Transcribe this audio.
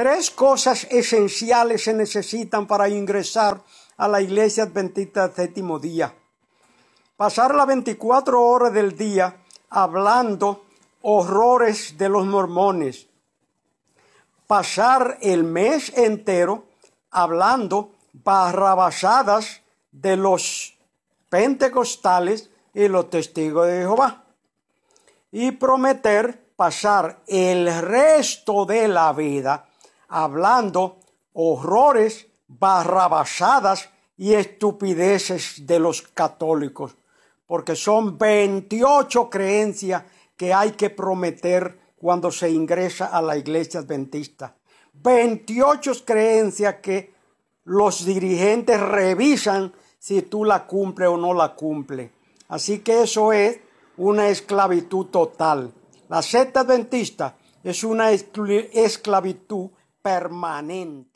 Tres cosas esenciales se necesitan para ingresar a la iglesia adventista del séptimo día. Pasar las 24 horas del día hablando horrores de los mormones. Pasar el mes entero hablando barrabasadas de los pentecostales y los testigos de Jehová. Y prometer pasar el resto de la vida hablando horrores, barrabasadas y estupideces de los católicos, porque son 28 creencias que hay que prometer cuando se ingresa a la iglesia adventista. 28 creencias que los dirigentes revisan si tú la cumples o no la cumples. Así que eso es una esclavitud total. La secta adventista es una esclavitud permanente